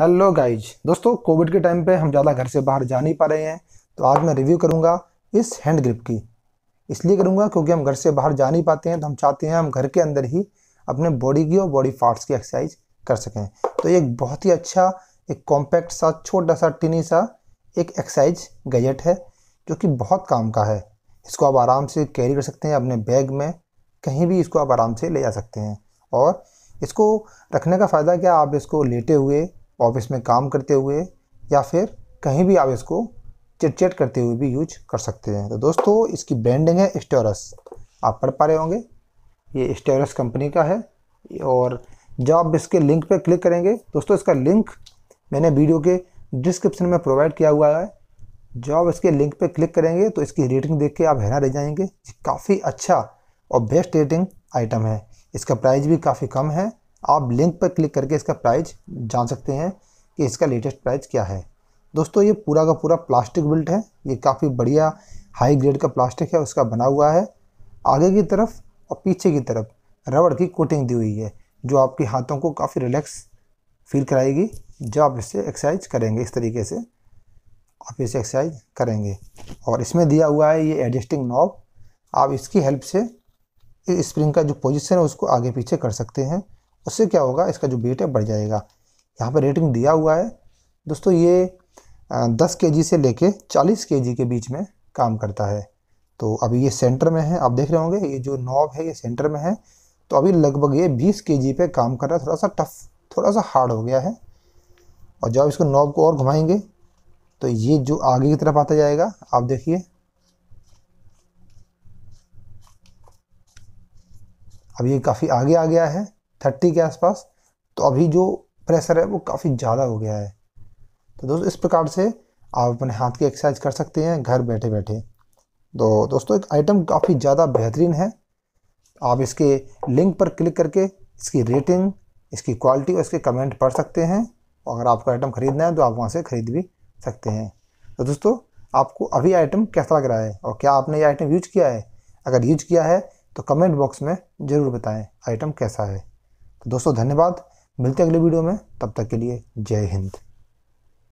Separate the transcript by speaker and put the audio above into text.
Speaker 1: hello guys दोस्तों covid के time पे हम ज़्यादा घर से बाहर जा नहीं पा रहे हैं तो आज मैं रिव्यू करूँगा इस हैंड ग्रिप की इसलिए करूँगा क्योंकि हम घर से बाहर जा नहीं पाते हैं तो हम चाहते हैं हम घर के अंदर ही अपने बॉडी की और बॉडी पार्ट्स की एक्सरसाइज कर सकें तो ये एक बहुत ही अच्छा एक कॉम्पैक्ट सा छोटा सा टिनी सा एक एक्सरसाइज गजट है जो कि बहुत काम का है इसको आप आराम से कैरी कर सकते हैं अपने बैग में कहीं भी इसको आप आराम से ले जा सकते हैं और इसको रखने का फ़ायदा क्या आप इसको लेटे हुए ऑफिस में काम करते हुए या फिर कहीं भी आप इसको चिटचेट करते हुए भी यूज कर सकते हैं तो दोस्तों इसकी ब्रांडिंग है स्टोरस आप पढ़ पा रहे होंगे ये स्टोरस कंपनी का है और जब आप इसके लिंक पर क्लिक करेंगे दोस्तों इसका लिंक मैंने वीडियो के डिस्क्रिप्शन में प्रोवाइड किया हुआ है जब आप इसके लिंक पर क्लिक करेंगे तो इसकी रेटिंग देख के आप हैरान रह जाएंगे काफ़ी अच्छा और बेस्ट रेटिंग आइटम है इसका प्राइस भी काफ़ी कम है आप लिंक पर क्लिक करके इसका प्राइस जान सकते हैं कि इसका लेटेस्ट प्राइस क्या है दोस्तों ये पूरा का पूरा प्लास्टिक बिल्ट है ये काफ़ी बढ़िया हाई ग्रेड का प्लास्टिक है उसका बना हुआ है आगे की तरफ और पीछे की तरफ रबड़ की कोटिंग दी हुई है जो आपके हाथों को काफ़ी रिलैक्स फील कराएगी जब आप इससे एक्सरसाइज करेंगे इस तरीके से आप इसे एक्सरसाइज करेंगे और इसमें दिया हुआ है ये एडजस्टिंग नॉब आप इसकी हेल्प से स्प्रिंग का जो पोजिशन है उसको आगे पीछे कर सकते हैं उससे क्या होगा इसका जो वेट है बढ़ जाएगा यहाँ पर रेटिंग दिया हुआ है दोस्तों ये दस के से लेके चालीस के के बीच में काम करता है तो अभी ये सेंटर में है आप देख रहे होंगे ये जो नॉब है ये सेंटर में है तो अभी लगभग ये 20 के पे काम कर रहा है थोड़ा सा टफ थोड़ा सा हार्ड हो गया है और जब इसको नॉब को और घुमाएंगे तो ये जो आगे की तरफ आता जाएगा आप देखिए अब ये काफ़ी आगे आ गया है थर्टी के आसपास तो अभी जो प्रेशर है वो काफ़ी ज़्यादा हो गया है तो दोस्तों इस प्रकार से आप अपने हाथ की एक्सरसाइज कर सकते हैं घर बैठे बैठे तो दोस्तों एक आइटम काफ़ी ज़्यादा बेहतरीन है आप इसके लिंक पर क्लिक करके इसकी रेटिंग इसकी क्वालिटी और इसके कमेंट पढ़ सकते हैं और अगर आपको आइटम ख़रीदना है तो आप वहाँ से ख़रीद भी सकते हैं तो दोस्तों आपको अभी आइटम कैसा लग रहा है और क्या आपने ये आइटम यूज किया है अगर यूज किया है तो कमेंट बॉक्स में ज़रूर बताएं आइटम कैसा है दोस्तों धन्यवाद मिलते अगले वीडियो में तब तक के लिए जय हिंद